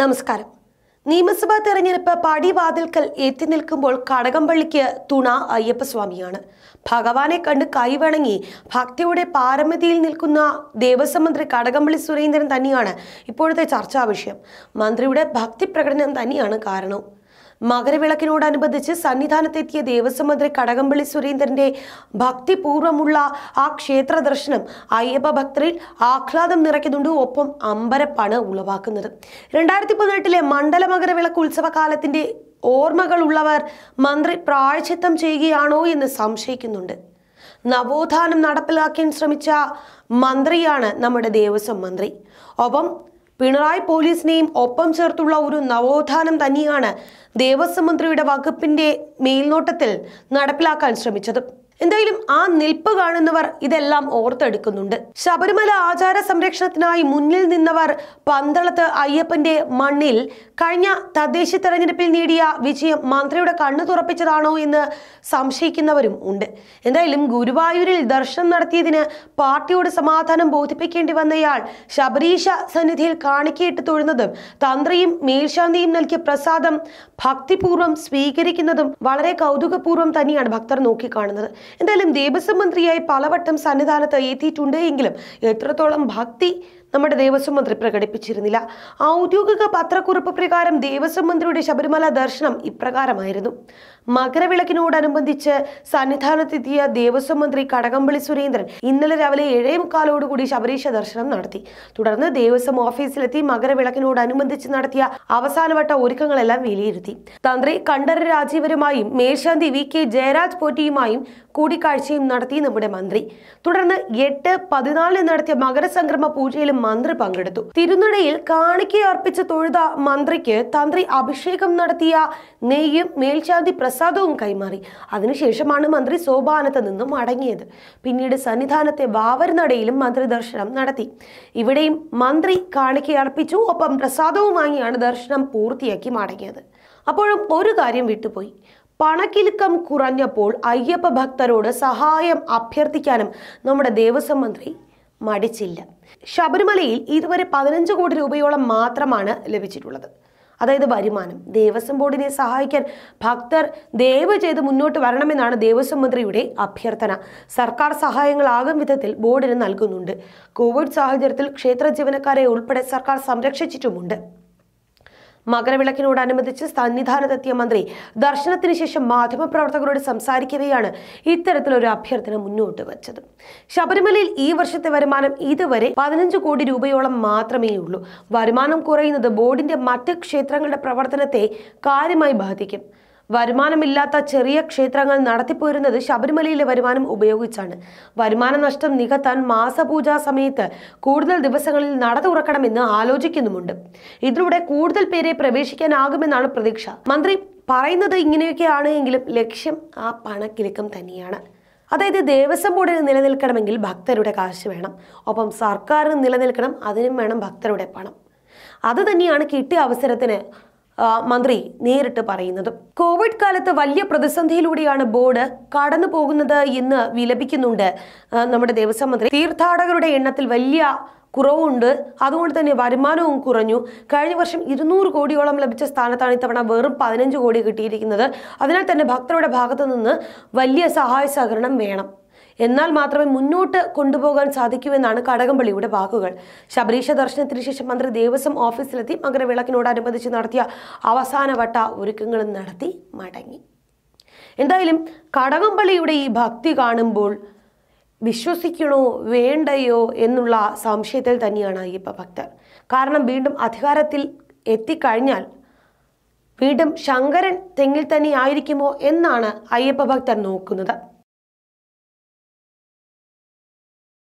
നമസ്കാരം നിയമസഭാ തെരഞ്ഞെടുപ്പ് പടിവാതിൽക്കൽ എത്തി നിൽക്കുമ്പോൾ കടകംപള്ളിക്ക് തുണ അയ്യപ്പസ്വാമിയാണ് ഭഗവാനെ കണ്ട് കൈവണങ്ങി ഭക്തിയുടെ പാരമതിയിൽ നിൽക്കുന്ന ദേവസ്വം മന്ത്രി കടകംപള്ളി സുരേന്ദ്രൻ തന്നെയാണ് ഇപ്പോഴത്തെ ചർച്ചാ വിഷയം മന്ത്രിയുടെ ഭക്തി പ്രകടനം തന്നെയാണ് കാരണവും മകരവിളക്കിനോടനുബന്ധിച്ച് സന്നിധാനത്തെത്തിയ ദേവസ്വം മന്ത്രി കടകംപള്ളി സുരേന്ദ്രന്റെ ഭക്തിപൂർവ്വമുള്ള ആ ക്ഷേത്ര ദർശനം അയ്യപ്പ ഭക്തരിൽ ആഹ്ലാദം നിറയ്ക്കുന്നുണ്ട് ഒപ്പം അമ്പരപ്പാണ് ഉളവാക്കുന്നത് രണ്ടായിരത്തി പതിനെട്ടിലെ മണ്ഡല മകരവിളക്ക് ഉത്സവകാലത്തിന്റെ ഓർമ്മകളുള്ളവർ മന്ത്രി പ്രായച്ചിത്തം ചെയ്യുകയാണോ എന്ന് സംശയിക്കുന്നുണ്ട് നവോത്ഥാനം നടപ്പിലാക്കാൻ ശ്രമിച്ച മന്ത്രിയാണ് നമ്മുടെ ദേവസ്വം മന്ത്രി ഒപ്പം പിണറായി പോലീസിനെയും ഒപ്പം ചേർത്തുള്ള ഒരു നവോത്ഥാനം തന്നെയാണ് ദേവസ്വം മന്ത്രിയുടെ വകുപ്പിന്റെ മേൽനോട്ടത്തിൽ നടപ്പിലാക്കാൻ ശ്രമിച്ചത് എന്തായാലും ആ നിൽപ്പ് കാണുന്നവർ ഇതെല്ലാം ഓർത്തെടുക്കുന്നുണ്ട് ശബരിമല ആചാര സംരക്ഷണത്തിനായി മുന്നിൽ നിന്നവർ പന്തളത്ത് അയ്യപ്പന്റെ മണ്ണിൽ കഴിഞ്ഞ തദ്ദേശ തെരഞ്ഞെടുപ്പിൽ നേടിയ വിജയം മന്ത്രിയുടെ കണ്ണു തുറപ്പിച്ചതാണോ എന്ന് സംശയിക്കുന്നവരും ഉണ്ട് എന്തായാലും ഗുരുവായൂരിൽ ദർശനം നടത്തിയതിന് പാർട്ടിയോട് സമാധാനം ബോധിപ്പിക്കേണ്ടി വന്നയാൾ ശബരീശ സന്നിധിയിൽ കാണിക്കയിട്ട് തൊഴുന്നതും തന്ത്രിയും മേൽശാന്തിയും നൽകിയ പ്രസാദം ഭക്തിപൂർവ്വം സ്വീകരിക്കുന്നതും വളരെ കൗതുകപൂർവ്വം തന്നെയാണ് ഭക്തർ നോക്കിക്കാണുന്നത് എന്തായാലും ദേവസ്വം മന്ത്രിയായി പലവട്ടം സന്നിധാനത്ത് എത്തിയിട്ടുണ്ട് എങ്കിലും എത്രത്തോളം ഭക്തി നമ്മുടെ ദേവസ്വം മന്ത്രി പ്രകടിപ്പിച്ചിരുന്നില്ല ഔദ്യോഗിക പത്രക്കുറിപ്പ് പ്രകാരം ദേവസ്വം മന്ത്രിയുടെ ശബരിമല ദർശനം ഇപ്രകാരമായിരുന്നു മകരവിളക്കിനോടനുബന്ധിച്ച് സന്നിധാനത്തെത്തിയ ദേവസ്വം മന്ത്രി കടകംപള്ളി സുരേന്ദ്രൻ ഇന്നലെ രാവിലെ ഏഴേ മുക്കാലോടുകൂടി ശബരീശ ദർശനം നടത്തി തുടർന്ന് ദേവസ്വം ഓഫീസിലെത്തി മകരവിളക്കിനോടനുബന്ധിച്ച് നടത്തിയ അവസാനവട്ട ഒരുക്കങ്ങളെല്ലാം വിലയിരുത്തി തന്ത്രി കണ്ഠര രാജീവരുമായും മേൽശാന്തി വി കെ ജയരാജ് പോറ്റിയുമായും കൂടിക്കാഴ്ചയും നടത്തി നമ്മുടെ മന്ത്രി തുടർന്ന് എട്ട് പതിനാലിന് നടത്തിയ മകരസംക്രമ പൂജയിലും മന്ത്രി പങ്കെടുത്തു തിരുനടയിൽ കാണിക്കെ അർപ്പിച്ച തൊഴുത മന്ത്രിക്ക് തന്ത്രി അഭിഷേകം നടത്തിയ നെയ്യും മേൽശാന്തി പ്രസാദവും കൈമാറി അതിനുശേഷമാണ് മന്ത്രി സോപാനത്ത് നിന്നും മടങ്ങിയത് പിന്നീട് സന്നിധാനത്തെ വാവരനടയിലും മന്ത്രി ദർശനം നടത്തി ഇവിടെയും മന്ത്രി കാണിക്കെ അർപ്പിച്ചു ഒപ്പം പ്രസാദവും വാങ്ങിയാണ് ദർശനം പൂർത്തിയാക്കി മടങ്ങിയത് അപ്പോഴും ഒരു കാര്യം വിട്ടുപോയി പണക്കിലുക്കം കുറഞ്ഞപ്പോൾ അയ്യപ്പ ഭക്തരോട് സഹായം അഭ്യർത്ഥിക്കാനും നമ്മുടെ ദേവസ്വം മന്ത്രി മടിച്ചില്ല ശബരിമലയിൽ ഇതുവരെ പതിനഞ്ച് കോടി രൂപയോളം മാത്രമാണ് ലഭിച്ചിട്ടുള്ളത് അതായത് വരുമാനം ദേവസ്വം ബോർഡിനെ സഹായിക്കാൻ ഭക്തർ ദയവ് ചെയ്ത് മുന്നോട്ട് വരണമെന്നാണ് ദേവസ്വം മന്ത്രിയുടെ അഭ്യർത്ഥന സർക്കാർ സഹായങ്ങൾ വിധത്തിൽ ബോർഡിന് നൽകുന്നുണ്ട് കോവിഡ് സാഹചര്യത്തിൽ ക്ഷേത്ര ജീവനക്കാരെ ഉൾപ്പെടെ സർക്കാർ സംരക്ഷിച്ചിട്ടുമുണ്ട് മകരവിളക്കിനോടനുബന്ധിച്ച് സന്നിധാനത്തെത്തിയ മന്ത്രി ദർശനത്തിന് ശേഷം മാധ്യമപ്രവർത്തകരോട് സംസാരിക്കവെയാണ് ഇത്തരത്തിലൊരു അഭ്യർത്ഥന മുന്നോട്ട് വച്ചത് ശബരിമലയിൽ ഈ വർഷത്തെ വരുമാനം ഇതുവരെ പതിനഞ്ച് കോടി രൂപയോളം മാത്രമേ ഉള്ളൂ വരുമാനം കുറയുന്നത് ബോർഡിന്റെ മറ്റ് ക്ഷേത്രങ്ങളുടെ പ്രവർത്തനത്തെ കാര്യമായി ബാധിക്കും വരുമാനമില്ലാത്ത ചെറിയ ക്ഷേത്രങ്ങൾ നടത്തിപ്പോരുന്നത് ശബരിമലയിലെ വരുമാനം ഉപയോഗിച്ചാണ് വരുമാന നഷ്ടം നികത്താൻ മാസപൂജാ സമയത്ത് കൂടുതൽ ദിവസങ്ങളിൽ നട തുറക്കണമെന്ന് ആലോചിക്കുന്നുമുണ്ട് ഇതിലൂടെ കൂടുതൽ പേരെ പ്രവേശിക്കാനാകുമെന്നാണ് പ്രതീക്ഷ മന്ത്രി പറയുന്നത് ഇങ്ങനെയൊക്കെയാണ് എങ്കിലും ലക്ഷ്യം ആ പണക്കിലക്കം തന്നെയാണ് അതായത് ദേവസ്വം ബോർഡിന് നിലനിൽക്കണമെങ്കിൽ ഭക്തരുടെ കാശ് വേണം ഒപ്പം സർക്കാരിന് നിലനിൽക്കണം അതിനും വേണം ഭക്തരുടെ പണം അത് തന്നെയാണ് കിട്ടിയ അവസരത്തിന് മന്ത്രി നേരിട്ട് പറയുന്നത് കോവിഡ് കാലത്ത് വലിയ പ്രതിസന്ധിയിലൂടെയാണ് ബോർഡ് കടന്നു പോകുന്നത് എന്ന് വിലപിക്കുന്നുണ്ട് നമ്മുടെ ദേവസ്വം മന്ത്രി തീർത്ഥാടകരുടെ എണ്ണത്തിൽ വലിയ കുറവുണ്ട് അതുകൊണ്ട് തന്നെ വരുമാനവും കുറഞ്ഞു കഴിഞ്ഞ വർഷം ഇരുന്നൂറ് കോടിയോളം ലഭിച്ച സ്ഥാനത്താണ് ഇത്തവണ വെറും പതിനഞ്ച് കോടി കിട്ടിയിരിക്കുന്നത് അതിനാൽ തന്നെ ഭക്തരുടെ ഭാഗത്തു നിന്ന് വലിയ സഹായ സഹകരണം വേണം എന്നാൽ മാത്രമേ മുന്നോട്ട് കൊണ്ടുപോകാൻ സാധിക്കൂവെന്നാണ് കടകംപള്ളിയുടെ വാക്കുകൾ ശബരീഷ ദർശനത്തിന് ശേഷം മന്ത്രി ദേവസ്വം ഓഫീസിലെത്തി മകരവിളക്കിനോടനുബന്ധിച്ച് നടത്തിയ അവസാനവട്ട ഒരുക്കങ്ങളും നടത്തി മടങ്ങി എന്തായാലും കടകംപള്ളിയുടെ ഈ ഭക്തി കാണുമ്പോൾ വിശ്വസിക്കണോ വേണ്ടയോ എന്നുള്ള സംശയത്തിൽ തന്നെയാണ് അയ്യപ്പ ഭക്തർ കാരണം വീണ്ടും അധികാരത്തിൽ എത്തിക്കഴിഞ്ഞാൽ വീണ്ടും ശങ്കരൻ തെങ്ങിൽ തന്നെ ആയിരിക്കുമോ എന്നാണ് അയ്യപ്പ ഭക്തർ നോക്കുന്നത്